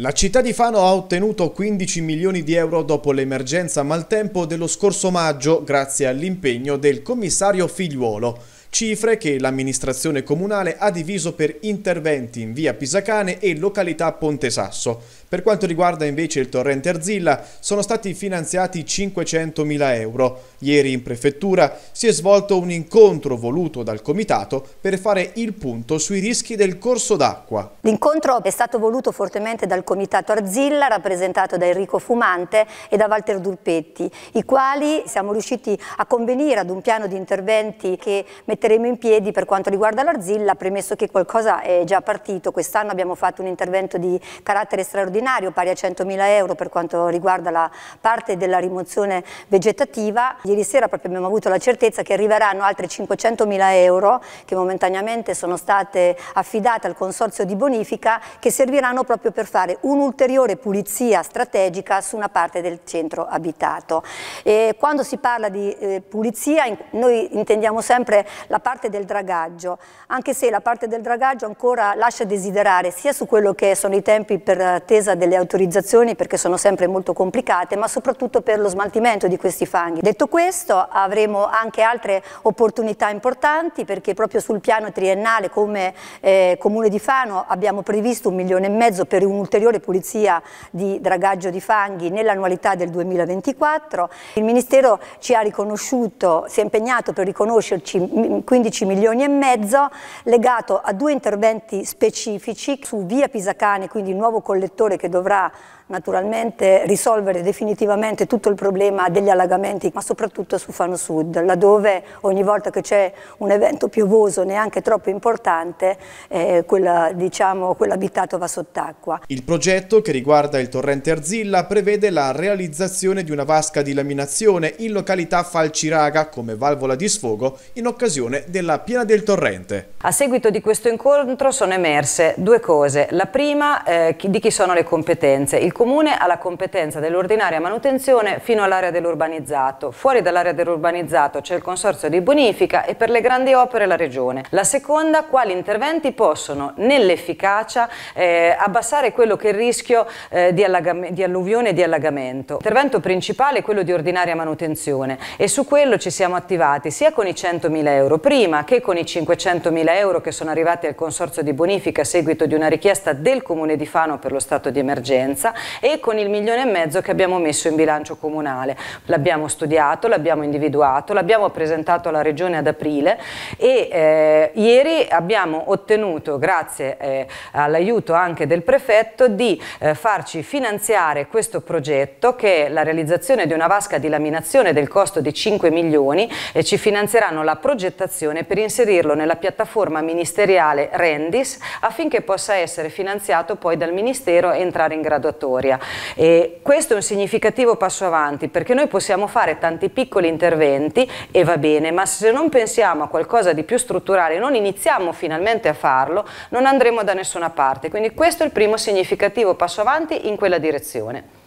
La città di Fano ha ottenuto 15 milioni di euro dopo l'emergenza maltempo dello scorso maggio grazie all'impegno del commissario Figliuolo cifre che l'amministrazione comunale ha diviso per interventi in via Pisacane e località Ponte Sasso. Per quanto riguarda invece il torrente Arzilla, sono stati finanziati 500.000 euro. Ieri in prefettura si è svolto un incontro voluto dal comitato per fare il punto sui rischi del corso d'acqua. L'incontro è stato voluto fortemente dal comitato Arzilla, rappresentato da Enrico Fumante e da Walter Dulpetti, i quali siamo riusciti a convenire ad un piano di interventi che mette rimetteremo in piedi per quanto riguarda l'Arzilla, premesso che qualcosa è già partito, quest'anno abbiamo fatto un intervento di carattere straordinario pari a 100.000 euro per quanto riguarda la parte della rimozione vegetativa, ieri sera proprio abbiamo avuto la certezza che arriveranno altri 500.000 euro che momentaneamente sono state affidate al Consorzio di Bonifica che serviranno proprio per fare un'ulteriore pulizia strategica su una parte del centro abitato. E quando si parla di eh, pulizia noi intendiamo sempre la parte del dragaggio, anche se la parte del dragaggio ancora lascia desiderare sia su quello che sono i tempi per attesa delle autorizzazioni perché sono sempre molto complicate, ma soprattutto per lo smaltimento di questi fanghi. Detto questo, avremo anche altre opportunità importanti perché proprio sul piano triennale come eh, Comune di Fano abbiamo previsto un milione e mezzo per un'ulteriore pulizia di dragaggio di fanghi nell'annualità del 2024. Il Ministero ci ha riconosciuto, si è impegnato per riconoscerci mm, 15 milioni e mezzo legato a due interventi specifici su via Pisacane, quindi il nuovo collettore che dovrà naturalmente risolvere definitivamente tutto il problema degli allagamenti, ma soprattutto su Fano Sud, laddove ogni volta che c'è un evento piovoso, neanche troppo importante, eh, diciamo, quell'abitato diciamo, quell va sott'acqua. Il progetto, che riguarda il torrente Arzilla, prevede la realizzazione di una vasca di laminazione in località Falciraga come valvola di sfogo in occasione gestione della piena del torrente. A seguito di questo incontro sono emerse due cose. La prima eh, di chi sono le competenze. Il comune ha la competenza dell'ordinaria manutenzione fino all'area dell'urbanizzato. Fuori dall'area dell'urbanizzato c'è il consorzio di bonifica e per le grandi opere la regione. La seconda, quali interventi possono nell'efficacia eh, abbassare quello che è il rischio eh, di, di, alluvione e di allagamento. L'intervento principale è quello di ordinaria manutenzione e su quello ci siamo attivati sia con i 100.000 euro euro prima che con i 500 mila euro che sono arrivati al Consorzio di Bonifica a seguito di una richiesta del Comune di Fano per lo stato di emergenza e con il milione e mezzo che abbiamo messo in bilancio comunale. L'abbiamo studiato, l'abbiamo individuato, l'abbiamo presentato alla Regione ad aprile e eh, ieri abbiamo ottenuto, grazie eh, all'aiuto anche del Prefetto, di eh, farci finanziare questo progetto che è la realizzazione di una vasca di laminazione del costo di 5 milioni e ci finanzieranno la progettazione manifestazione per inserirlo nella piattaforma ministeriale Rendis affinché possa essere finanziato poi dal Ministero e entrare in graduatoria. E questo è un significativo passo avanti perché noi possiamo fare tanti piccoli interventi e va bene, ma se non pensiamo a qualcosa di più strutturale, non iniziamo finalmente a farlo, non andremo da nessuna parte. Quindi questo è il primo significativo passo avanti in quella direzione.